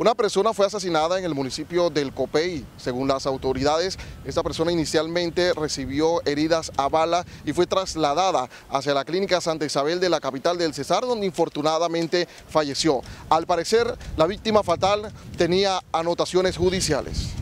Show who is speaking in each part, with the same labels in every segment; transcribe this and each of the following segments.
Speaker 1: Una persona fue asesinada en el municipio del Copey. Según las autoridades, esta persona inicialmente recibió heridas a bala y fue trasladada hacia la clínica Santa Isabel de la capital del Cesar, donde infortunadamente falleció. Al parecer, la víctima fatal tenía anotaciones judiciales.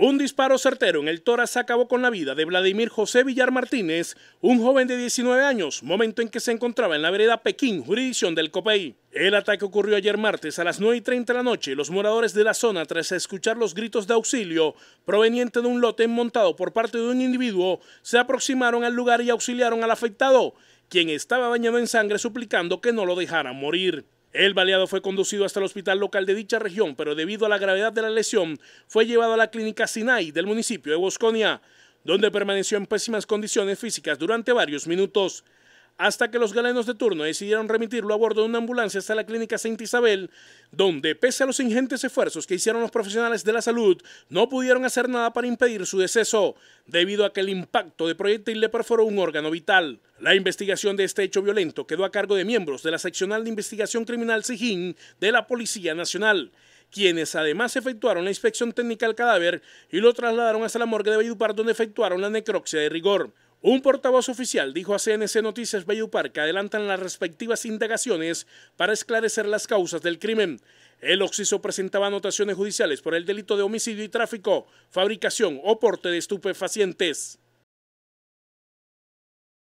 Speaker 2: Un disparo certero en el tórax acabó con la vida de Vladimir José Villar Martínez, un joven de 19 años, momento en que se encontraba en la vereda Pekín, jurisdicción del COPEI. El ataque ocurrió ayer martes a las 9 y 30 de la noche. Los moradores de la zona, tras escuchar los gritos de auxilio proveniente de un lote montado por parte de un individuo, se aproximaron al lugar y auxiliaron al afectado, quien estaba bañado en sangre suplicando que no lo dejaran morir. El baleado fue conducido hasta el hospital local de dicha región, pero debido a la gravedad de la lesión, fue llevado a la clínica Sinai del municipio de Bosconia, donde permaneció en pésimas condiciones físicas durante varios minutos hasta que los galenos de turno decidieron remitirlo a bordo de una ambulancia hasta la clínica Saint Isabel, donde, pese a los ingentes esfuerzos que hicieron los profesionales de la salud, no pudieron hacer nada para impedir su deceso, debido a que el impacto de proyectil le perforó un órgano vital. La investigación de este hecho violento quedó a cargo de miembros de la Seccional de Investigación Criminal SIGIN de la Policía Nacional quienes además efectuaron la inspección técnica al cadáver y lo trasladaron hasta la morgue de Valledupar donde efectuaron la necropsia de rigor. Un portavoz oficial dijo a CNC Noticias Bellu que adelantan las respectivas indagaciones para esclarecer las causas del crimen. El Oxiso presentaba anotaciones judiciales por el delito de homicidio y tráfico, fabricación o porte de estupefacientes.